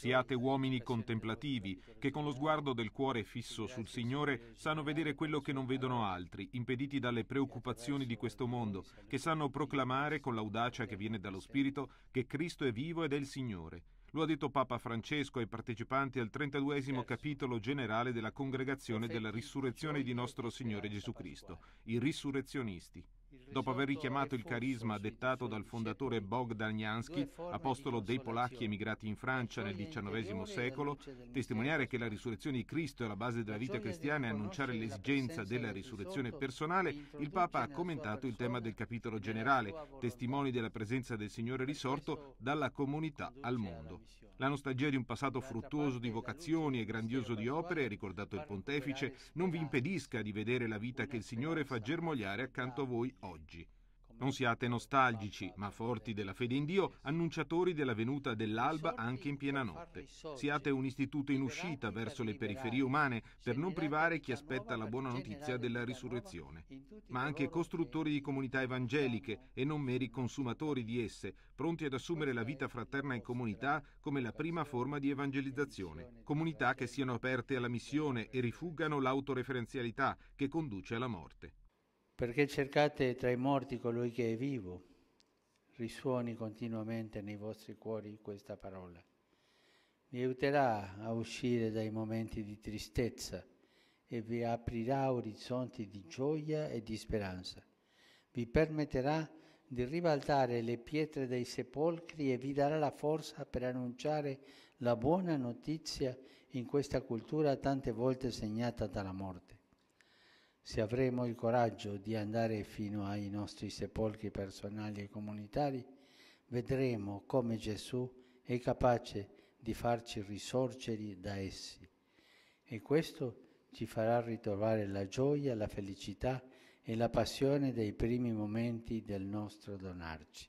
Siate uomini contemplativi, che con lo sguardo del cuore fisso sul Signore sanno vedere quello che non vedono altri, impediti dalle preoccupazioni di questo mondo, che sanno proclamare con l'audacia che viene dallo Spirito che Cristo è vivo ed è il Signore. Lo ha detto Papa Francesco ai partecipanti al 32 capitolo generale della Congregazione della Risurrezione di nostro Signore Gesù Cristo, i risurrezionisti dopo aver richiamato il carisma dettato dal fondatore Bogdan Jansky, apostolo dei polacchi emigrati in Francia nel XIX secolo, testimoniare che la risurrezione di Cristo è la base della vita cristiana e annunciare l'esigenza della risurrezione personale, il Papa ha commentato il tema del capitolo generale, testimoni della presenza del Signore risorto dalla comunità al mondo. La nostalgia di un passato fruttuoso di vocazioni e grandioso di opere, ricordato il pontefice, non vi impedisca di vedere la vita che il Signore fa germogliare accanto a voi oggi. Non siate nostalgici, ma forti della fede in Dio, annunciatori della venuta dell'alba anche in piena notte. Siate un istituto in uscita verso le periferie umane per non privare chi aspetta la buona notizia della risurrezione, ma anche costruttori di comunità evangeliche e non meri consumatori di esse, pronti ad assumere la vita fraterna in comunità come la prima forma di evangelizzazione. Comunità che siano aperte alla missione e rifuggano l'autoreferenzialità che conduce alla morte perché cercate tra i morti colui che è vivo. Risuoni continuamente nei vostri cuori questa parola. Vi aiuterà a uscire dai momenti di tristezza e vi aprirà orizzonti di gioia e di speranza. Vi permetterà di ribaltare le pietre dei sepolcri e vi darà la forza per annunciare la buona notizia in questa cultura tante volte segnata dalla morte se avremo il coraggio di andare fino ai nostri sepolcri personali e comunitari, vedremo come Gesù è capace di farci risorgere da essi. E questo ci farà ritrovare la gioia, la felicità e la passione dei primi momenti del nostro donarci.